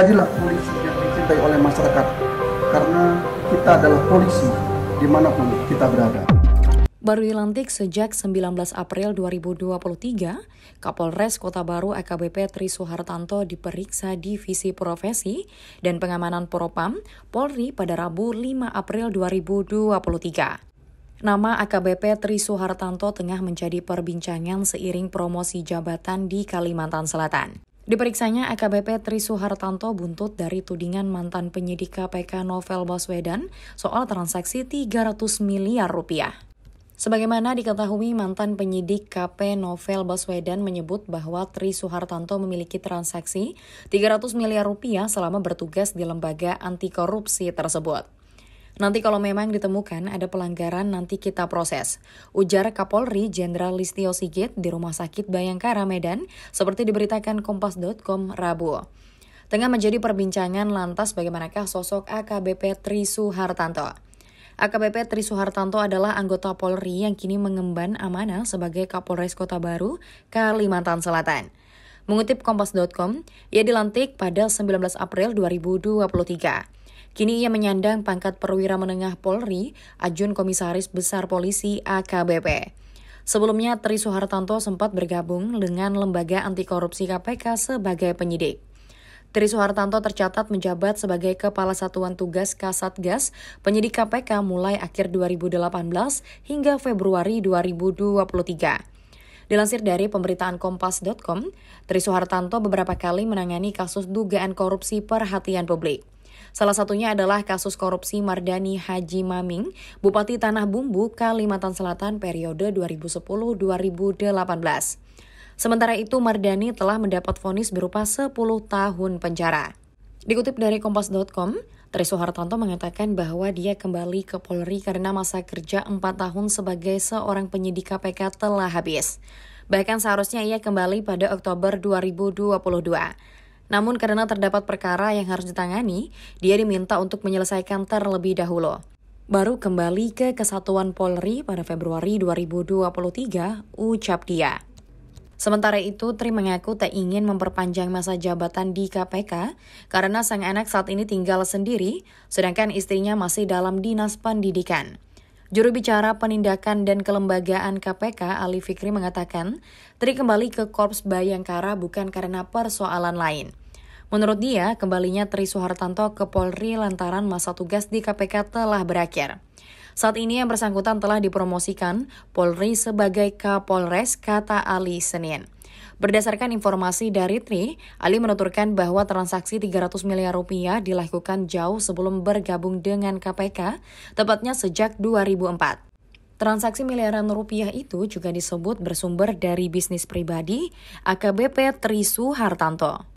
jadilah polisi yang dicintai oleh masyarakat karena kita adalah polisi dimanapun kita berada. Baru dilantik sejak 19 April 2023, Kapolres Kota Baru AKBP Tri Soehartanto diperiksa Divisi Profesi dan Pengamanan Propam Polri pada Rabu 5 April 2023. Nama AKBP Tri Soehartanto tengah menjadi perbincangan seiring promosi jabatan di Kalimantan Selatan. Diperiksanya AKBP Tri Suhartanto buntut dari tudingan mantan penyidik KPK Novel Baswedan soal transaksi 300 miliar rupiah. Sebagaimana diketahui mantan penyidik KP Novel Baswedan menyebut bahwa Tri Suhartanto memiliki transaksi 300 miliar rupiah selama bertugas di lembaga anti korupsi tersebut. Nanti kalau memang ditemukan ada pelanggaran nanti kita proses. Ujar Kapolri Jenderal Listio Sigit di Rumah Sakit Bayangkara Medan seperti diberitakan kompas.com Rabu. Tengah menjadi perbincangan lantas bagaimanakah sosok AKBP Tri Suhartanto. AKBP Tri Suhartanto adalah anggota Polri yang kini mengemban amanah sebagai Kapolres Kota Baru, Kalimantan Selatan. Mengutip Kompas.com, ia dilantik pada 19 April 2023. Kini ia menyandang pangkat perwira menengah Polri, Ajun Komisaris Besar Polisi AKBP. Sebelumnya, Tri Soehartanto sempat bergabung dengan Lembaga Anti Korupsi KPK sebagai penyidik. Tri Soehartanto tercatat menjabat sebagai Kepala Satuan Tugas Kasatgas penyidik KPK mulai akhir 2018 hingga Februari 2023. Dilansir dari pemberitaan Kompas.com, Tri Soehartanto beberapa kali menangani kasus dugaan korupsi perhatian publik. Salah satunya adalah kasus korupsi Mardani Haji Maming, Bupati Tanah Bumbu, Kalimantan Selatan periode 2010-2018. Sementara itu, Mardani telah mendapat vonis berupa 10 tahun penjara. Dikutip dari Kompas.com, Tri Soehartanto mengatakan bahwa dia kembali ke Polri karena masa kerja 4 tahun sebagai seorang penyidik KPK telah habis. Bahkan seharusnya ia kembali pada Oktober 2022. Namun karena terdapat perkara yang harus ditangani, dia diminta untuk menyelesaikan terlebih dahulu. Baru kembali ke Kesatuan Polri pada Februari 2023, ucap dia. Sementara itu, Tri mengaku tak ingin memperpanjang masa jabatan di KPK karena sang anak saat ini tinggal sendiri, sedangkan istrinya masih dalam dinas pendidikan. Juru bicara penindakan dan kelembagaan KPK Ali Fikri mengatakan, Tri kembali ke Korps Bayangkara bukan karena persoalan lain. Menurut dia, kembalinya Tri Soehartanto ke Polri lantaran masa tugas di KPK telah berakhir. Saat ini yang bersangkutan telah dipromosikan Polri sebagai Kapolres, kata Ali Senin. Berdasarkan informasi dari Tri, Ali menuturkan bahwa transaksi 300 miliar rupiah dilakukan jauh sebelum bergabung dengan KPK, tepatnya sejak 2004. Transaksi miliaran rupiah itu juga disebut bersumber dari bisnis pribadi AKBP Tri Hartanto.